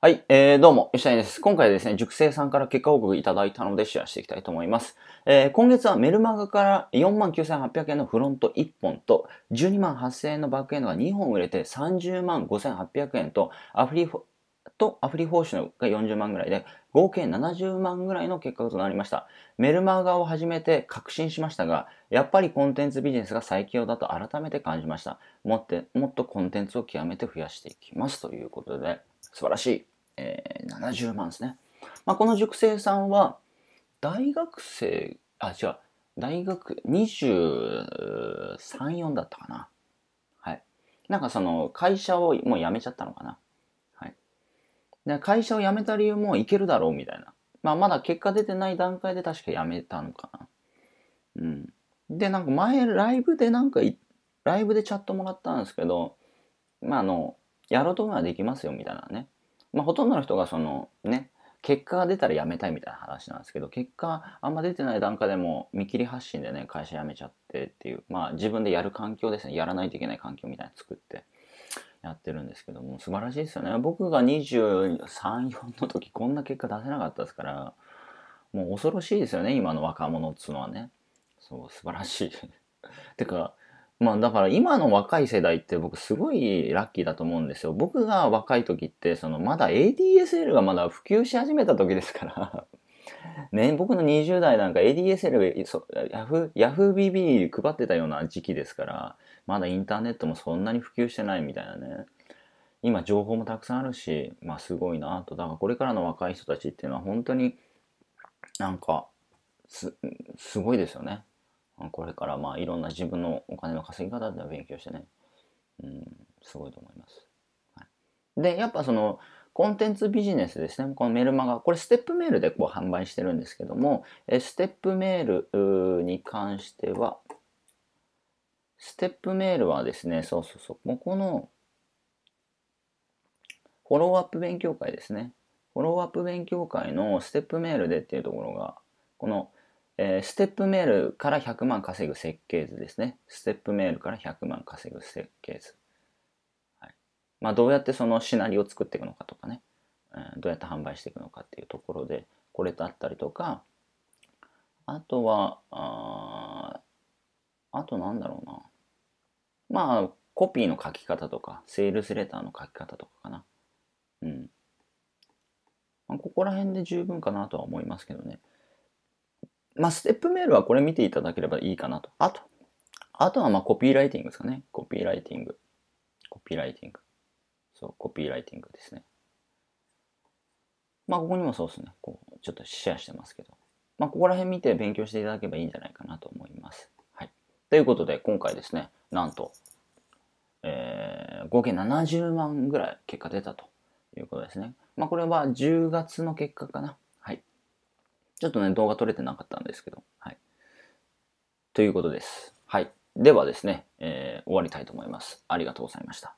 はい、えー、どうも、吉谷です。今回ですね、熟成さんから結果報告いただいたのでシェアしていきたいと思います。えー、今月はメルマガから49,800円のフロント1本と、128,000円のバックエンドが2本売れて305,800円と、アフリフ、とアフリ報酬が40万ぐらいで、合計70万ぐらいの結果となりました。メルマガを始めて確信しましたが、やっぱりコンテンツビジネスが最強だと改めて感じました。もっもっとコンテンツを極めて増やしていきますということで、素晴らしい、えー、70万ですね。まあ、この塾生さんは、大学生、あ、違う、大学23、4だったかな。はい。なんかその、会社をもう辞めちゃったのかな。はい。で、会社を辞めた理由もいけるだろうみたいな。まあ、まだ結果出てない段階で確か辞めたのかな。うん。で、なんか前、ライブでなんか、ライブでチャットもらったんですけど、まあ、あの、やろうと思えばできますよみたいなね。まあ、ほとんどの人がそのね、結果が出たら辞めたいみたいな話なんですけど、結果あんま出てない段階でも見切り発信でね、会社辞めちゃってっていう、まあ自分でやる環境ですね、やらないといけない環境みたいなの作ってやってるんですけども、素晴らしいですよね。僕が23、4の時こんな結果出せなかったですから、もう恐ろしいですよね、今の若者っつうのはね。そう、素晴らしい。てか、まあだから今の若い世代って僕すごいラッキーだと思うんですよ。僕が若い時ってそのまだ ADSL がまだ普及し始めた時ですから ね、僕の20代なんか ADSL そヤフ、ヤフー BB 配ってたような時期ですから、まだインターネットもそんなに普及してないみたいなね。今情報もたくさんあるし、まあすごいなと。だからこれからの若い人たちっていうのは本当になんかす、すごいですよね。これからまあいろんな自分のお金の稼ぎ方で勉強してね、うん、すごいと思います。はい、で、やっぱその、コンテンツビジネスですね。このメルマガ、これステップメールでこう販売してるんですけども、えステップメールに関しては、ステップメールはですね、そうそうそう、もうこの、フォローアップ勉強会ですね。フォローアップ勉強会のステップメールでっていうところが、このえー、ステップメールから100万稼ぐ設計図ですね。ステップメールから100万稼ぐ設計図。はい、まあ、どうやってそのシナリオを作っていくのかとかね、えー、どうやって販売していくのかっていうところで、これとあったりとか、あとは、ああとなんだろうな。まあ、コピーの書き方とか、セールスレターの書き方とかかな。うん。まあ、ここら辺で十分かなとは思いますけどね。まあ、ステップメールはこれ見ていただければいいかなと。あと、あとはまあコピーライティングですかね。コピーライティング。コピーライティング。そう、コピーライティングですね。まあ、ここにもそうですね。こう、ちょっとシェアしてますけど。まあ、ここら辺見て勉強していただければいいんじゃないかなと思います。はい。ということで、今回ですね、なんと、えー、合計70万ぐらい結果出たということですね。まあ、これは10月の結果かな。ちょっとね、動画撮れてなかったんですけど、はい。ということです。はい。ではですね、えー、終わりたいと思います。ありがとうございました。